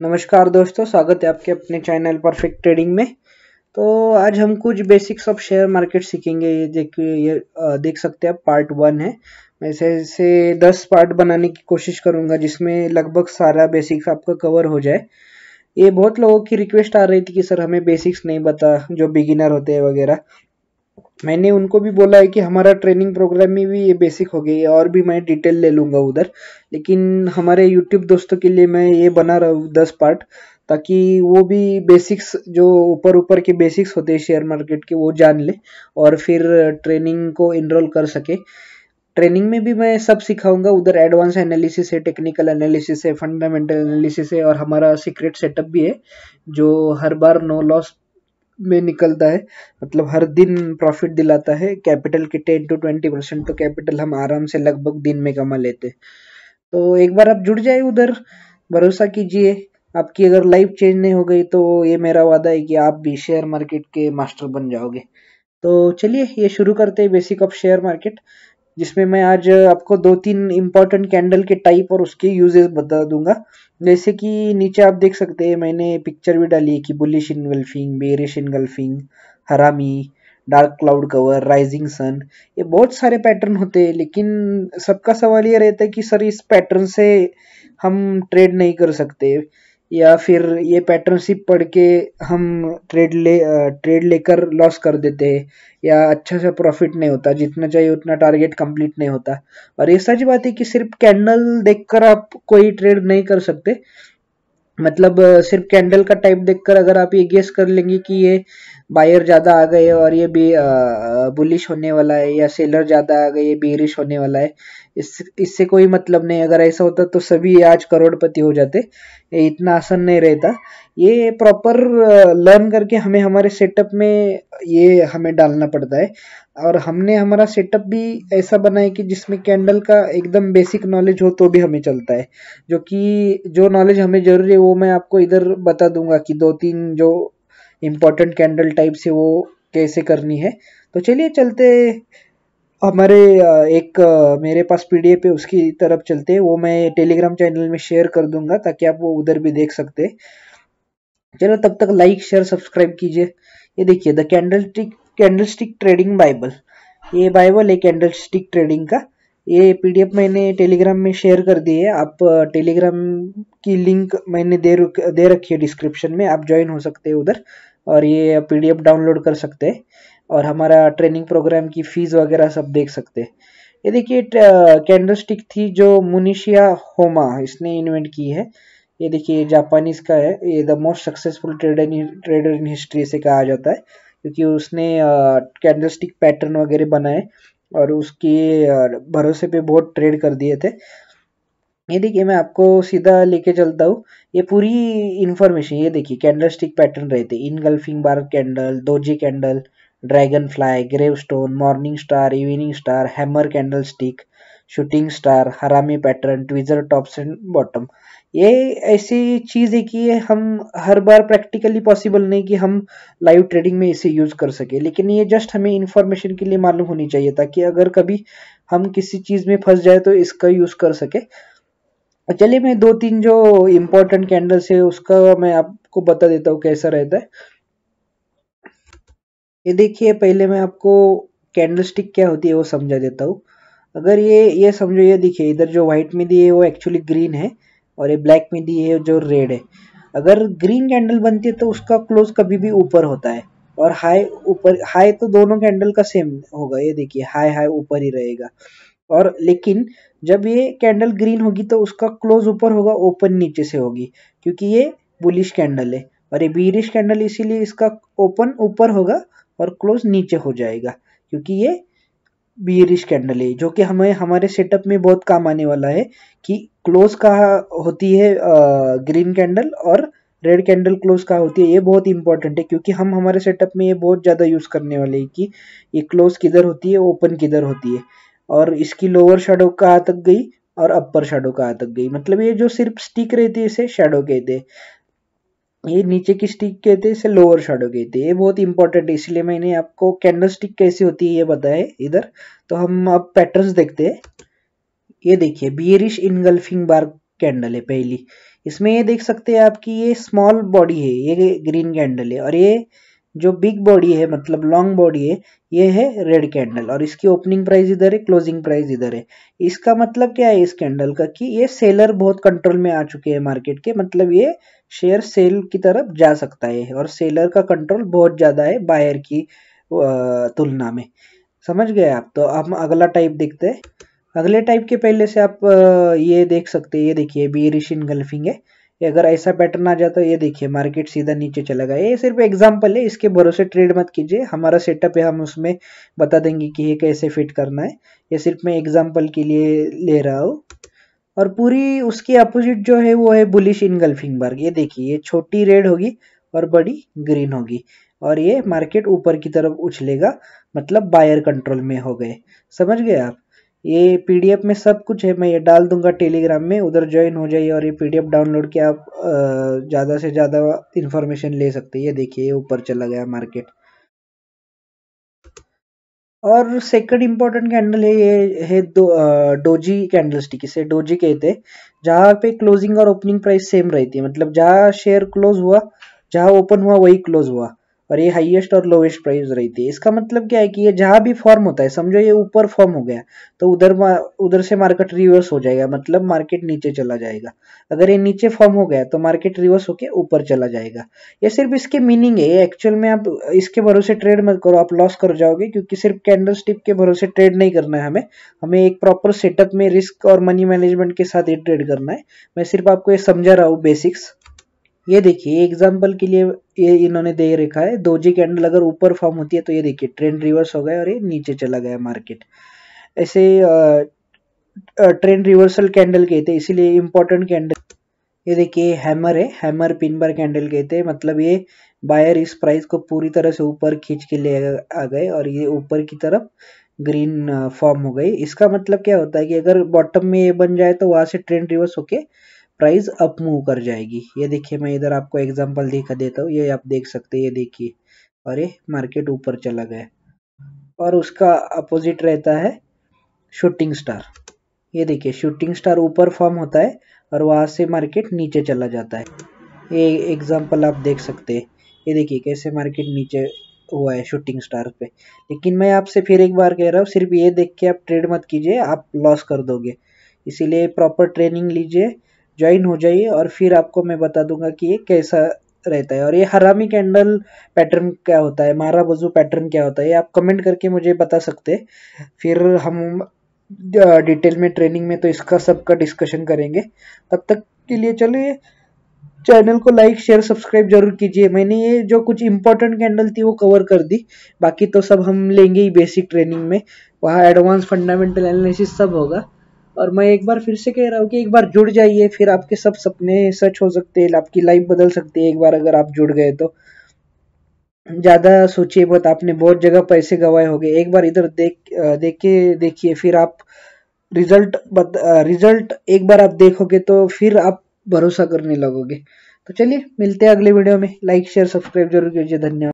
नमस्कार दोस्तों स्वागत है आपके अपने चैनल परफेक्ट ट्रेडिंग में तो आज हम कुछ बेसिक्स ऑफ शेयर मार्केट सीखेंगे ये देखिए ये देख सकते हैं आप पार्ट वन है मैं ऐसे ऐसे दस पार्ट बनाने की कोशिश करूँगा जिसमें लगभग सारा बेसिक्स आपका कवर हो जाए ये बहुत लोगों की रिक्वेस्ट आ रही थी कि सर हमें बेसिक्स नहीं बता जो बिगिनर होते हैं वगैरह मैंने उनको भी बोला है कि हमारा ट्रेनिंग प्रोग्राम में भी ये बेसिक हो गई और भी मैं डिटेल ले लूँगा उधर लेकिन हमारे यूट्यूब दोस्तों के लिए मैं ये बना रहा हूँ दस पार्ट ताकि वो भी बेसिक्स जो ऊपर ऊपर के बेसिक्स होते हैं शेयर मार्केट के वो जान ले और फिर ट्रेनिंग को इनरोल कर सके ट्रेनिंग में भी मैं सब सिखाऊंगा उधर एडवांस एनालिसिस है टेक्निकल एनालिसिस है फंडामेंटल एनालिसिस है और हमारा सीक्रेट सेटअप भी है जो हर बार नो लॉस में निकलता है मतलब हर दिन प्रॉफिट दिलाता है कैपिटल के टेन टू ट्वेंटी परसेंट तो कैपिटल हम आराम से लगभग दिन में कमा लेते तो एक बार आप जुड़ जाए उधर भरोसा कीजिए आपकी अगर लाइफ चेंज नहीं हो गई तो ये मेरा वादा है कि आप भी शेयर मार्केट के मास्टर बन जाओगे तो चलिए ये शुरू करते हैं बेसिक ऑफ शेयर मार्केट जिसमें मैं आज आपको दो तीन इम्पॉर्टेंट कैंडल के टाइप और उसके यूजेस बता दूंगा जैसे कि नीचे आप देख सकते हैं मैंने पिक्चर भी डाली है कि bullish engulfing bearish engulfing harami dark cloud cover rising sun ये बहुत सारे पैटर्न होते हैं लेकिन सबका सवाल ये रहता है कि सर इस पैटर्न से हम ट्रेड नहीं कर सकते या फिर ये पैटर्नशिप पढ़ के हम ट्रेड ले ट्रेड लेकर लॉस कर देते हैं या अच्छा सा प्रॉफिट नहीं होता जितना चाहिए उतना टारगेट कंप्लीट नहीं होता और ये सच बात है कि सिर्फ कैंडल देखकर आप कोई ट्रेड नहीं कर सकते मतलब सिर्फ कैंडल का टाइप देखकर अगर आप ये गेस कर लेंगे कि ये बायर ज़्यादा आ गए और ये भी बुलिश होने वाला है या सेलर ज़्यादा आ गए ये बेरिश होने वाला है इस इससे कोई मतलब नहीं अगर ऐसा होता तो सभी आज करोड़पति हो जाते ये इतना आसान नहीं रहता ये प्रॉपर लर्न करके हमें हमारे सेटअप में ये हमें डालना पड़ता है और हमने हमारा सेटअप भी ऐसा बनाया कि जिसमें कैंडल का एकदम बेसिक नॉलेज हो तो भी हमें चलता है जो कि जो नॉलेज हमें ज़रूरी है वो मैं आपको इधर बता दूंगा कि दो तीन जो इम्पोर्टेंट कैंडल टाइप से वो कैसे करनी है तो चलिए चलते हमारे एक मेरे पास पी है उसकी तरफ चलते वो मैं टेलीग्राम चैनल में शेयर कर दूंगा ताकि आप वो उधर भी देख सकते चलो तब तक लाइक शेयर सब्सक्राइब कीजिए ये देखिए the candlestick candlestick trading bible ये बाइबल है कैंडल स्टिक ट्रेडिंग का ये पीडीएफ मैंने टेलीग्राम में शेयर कर दी है आप टेलीग्राम uh, की लिंक मैंने दे रुक, दे रखी है डिस्क्रिप्शन में आप ज्वाइन हो सकते हैं उधर और ये पीडीएफ डाउनलोड कर सकते हैं और हमारा ट्रेनिंग प्रोग्राम की फीस वगैरह सब देख सकते हैं ये देखिए कैंडल uh, स्टिक थी जो मुनिशिया होमा इसने इन्वेंट की है ये देखिए जापानीज का है ये the most successful trader in trader in history से कहा जाता है क्योंकि उसने कैंडल स्टिक पैटर्न वगैरह बनाए और उसके भरोसे पे बहुत ट्रेड कर दिए थे ये देखिए मैं आपको सीधा लेके चलता हूँ ये पूरी इन्फॉर्मेशन ये देखिए कैंडल स्टिक पैटर्न रहते engulfing bar candle doji candle dragonfly gravestone morning star evening star hammer candlestick shooting star harami pattern tweezer tops and bottom ये ऐसी चीज़ है कि ये हम हर बार प्रैक्टिकली पॉसिबल नहीं कि हम लाइव ट्रेडिंग में इसे यूज़ कर सके लेकिन ये जस्ट हमें इन्फॉर्मेशन के लिए मालूम होनी चाहिए ताकि अगर कभी हम किसी चीज़ में फंस जाए तो इसका यूज़ कर सके चलिए मैं दो तीन जो इम्पोर्टेंट कैंडल्स है उसका मैं आपको बता देता हूँ कैसा रहता है ये देखिए पहले मैं आपको कैंडलस्टिक क्या होती है वो समझा देता हूँ अगर ये ये समझो ये देखिए इधर जो व्हाइट में दी है वो एक्चुअली ग्रीन है और ये ब्लैक में दी है जो रेड है अगर ग्रीन कैंडल बनती है तो उसका क्लोज कभी भी ऊपर होता है और हाई ऊपर हाई तो दोनों कैंडल का सेम होगा ये देखिए हाई हाई ऊपर ही रहेगा और लेकिन जब ये कैंडल ग्रीन होगी तो उसका क्लोज ऊपर होगा ओपन नीचे से होगी क्योंकि ये बुलिश कैंडल है और ये बीरिश कैंडल इसीलिए इसका ओपन ऊपर होगा और क्लोज नीचे हो जाएगा क्योंकि ये बीरिश कैंडल है जो कि हमें हमारे सेटअप में बहुत काम आने वाला है कि क्लोज कहा होती है ग्रीन कैंडल और रेड कैंडल क्लोज कहा होती है ये बहुत इंपॉर्टेंट है क्योंकि हम हमारे सेटअप में ये बहुत ज़्यादा यूज़ करने वाले हैं कि ये क्लोज किधर होती है ओपन किधर होती है और इसकी लोअर शेडो कहाँ तक गई और अपर शेडो कहाँ तक गई मतलब ये जो सिर्फ स्टिक रहती है इसे शेडो कहते हैं ये नीचे की स्टिक कहते हैं इसे लोअर शेडो कहते हैं ये बहुत इंपॉर्टेंट है इसलिए मैंने आपको कैंडल स्टिक कैसी होती है ये बताया इधर तो हम अब पैटर्न देखते हैं ये देखिए बियरिश इनगल्फिंग बार कैंडल है पहली इसमें ये देख सकते हैं आपकी ये स्मॉल बॉडी है ये ग्रीन कैंडल है और ये जो बिग बॉडी है मतलब लॉन्ग बॉडी है ये है रेड कैंडल और इसकी ओपनिंग प्राइस इधर है क्लोजिंग प्राइस इधर है इसका मतलब क्या है इस कैंडल का कि ये सेलर बहुत कंट्रोल में आ चुके हैं मार्केट के मतलब ये शेयर सेल की तरफ जा सकता है और सेलर का कंट्रोल बहुत ज़्यादा है बायर की तुलना में समझ गए आप तो हम अगला टाइप देखते हैं अगले टाइप के पहले से आप ये देख सकते हैं ये देखिए बी रिशिन गल्फिंग है कि अगर ऐसा पैटर्न आ जाता है ये देखिए मार्केट सीधा नीचे चला गया ये सिर्फ एग्जाम्पल है इसके भरोसे ट्रेड मत कीजिए हमारा सेटअप है हम उसमें बता देंगे कि ये कैसे फिट करना है ये सिर्फ मैं एग्जाम्पल के लिए ले रहा हूँ और पूरी उसकी अपोजिट जो है वो है बुलिश इनगल्फिंग बार्ग ये देखिए ये छोटी रेड होगी और बड़ी ग्रीन होगी और ये मार्केट ऊपर की तरफ उछलेगा मतलब बायर कंट्रोल में हो गए समझ गए आप ये पीडीएफ में सब कुछ है मैं ये डाल दूंगा टेलीग्राम में उधर ज्वाइन हो जाइए और ये पीडीएफ डाउनलोड के आप ज़्यादा से ज़्यादा इन्फॉर्मेशन ले सकते हैं ये देखिए ऊपर चला गया मार्केट और सेकंड इम्पोर्टेंट कैंडल है ये है दो डोजी कैंडल स्टिक इसे डोजी कहते हैं जहाँ पे क्लोजिंग और ओपनिंग प्राइस सेम रहती है मतलब जहाँ शेयर क्लोज हुआ जहाँ ओपन हुआ वही क्लोज हुआ और ये हाईएस्ट और लोवेस्ट प्राइस रहती है इसका मतलब क्या है कि ये जहाँ भी फॉर्म होता है समझो ये ऊपर फॉर्म हो गया तो उधर उधर से मार्केट रिवर्स हो जाएगा मतलब मार्केट नीचे चला जाएगा अगर ये नीचे फॉर्म हो गया तो मार्केट रिवर्स होकर ऊपर चला जाएगा ये सिर्फ इसके मीनिंग है ये एक्चुअल में आप इसके भरोसे ट्रेड मत करो आप लॉस कर जाओगे क्योंकि सिर्फ कैंडल स्टिप के भरोसे ट्रेड नहीं करना है हमें हमें एक प्रॉपर सेटअप में रिस्क और मनी मैनेजमेंट के साथ ये ट्रेड करना है मैं सिर्फ आपको ये समझा रहा हूँ बेसिक्स ये देखिए एग्जाम्पल के लिए ये इन्होंने दे रखा है दोजी कैंडल अगर ऊपर फॉर्म होती है तो ये देखिए ट्रेंड रिवर्स हो गया और ये नीचे चला गया मार्केट ऐसे ट्रेंड रिवर्सल कैंडल कहते हैं इसीलिए इम्पोर्टेंट कैंडल ये देखिए हैमर है हैमर पिन बार कैंडल कहते हैं मतलब ये बायर इस प्राइस को पूरी तरह से ऊपर खींच के ले आ गए और ये ऊपर की तरफ ग्रीन फॉर्म हो गई इसका मतलब क्या होता है कि अगर बॉटम में ये बन जाए तो वहाँ से ट्रेंड रिवर्स होके प्राइस अप मूव कर जाएगी ये देखिए मैं इधर आपको एग्जांपल दिखा देता हूँ ये आप देख सकते हैं ये देखिए और ये मार्केट ऊपर चला गया और उसका अपोजिट रहता है शूटिंग स्टार ये देखिए शूटिंग स्टार ऊपर फॉर्म होता है और वहाँ से मार्केट नीचे चला जाता है ये एग्जाम्पल आप देख सकते हैं ये देखिए कैसे मार्केट नीचे हुआ है शूटिंग स्टार पे लेकिन मैं आपसे फिर एक बार कह रहा हूँ सिर्फ ये देख के आप ट्रेड मत कीजिए आप लॉस कर दोगे इसीलिए प्रॉपर ट्रेनिंग लीजिए ज्वाइन हो जाइए और फिर आपको मैं बता दूंगा कि ये कैसा रहता है और ये हरामी कैंडल पैटर्न क्या होता है मारा बजू पैटर्न क्या होता है ये आप कमेंट करके मुझे बता सकते फिर हम डिटेल में ट्रेनिंग में तो इसका सबका डिस्कशन करेंगे तब तक के लिए चलिए चैनल को लाइक शेयर सब्सक्राइब जरूर कीजिए मैंने ये जो कुछ इंपॉर्टेंट कैंडल थी वो कवर कर दी बाकी तो सब हम लेंगे ही बेसिक ट्रेनिंग में वहाँ एडवांस फंडामेंटल एनालिसिस सब होगा और मैं एक बार फिर से कह रहा हूँ कि एक बार जुड़ जाइए फिर आपके सब सपने सच हो सकते हैं आपकी लाइफ बदल सकती है एक बार अगर आप जुड़ गए तो ज़्यादा सोचिए बहुत आपने बहुत जगह पैसे गंवाए होंगे एक बार इधर देख के देखिए फिर आप रिजल्ट बद, रिजल्ट एक बार आप देखोगे तो फिर आप भरोसा करने लगोगे तो चलिए मिलते हैं अगले वीडियो में लाइक शेयर सब्सक्राइब जरूर कीजिए धन्यवाद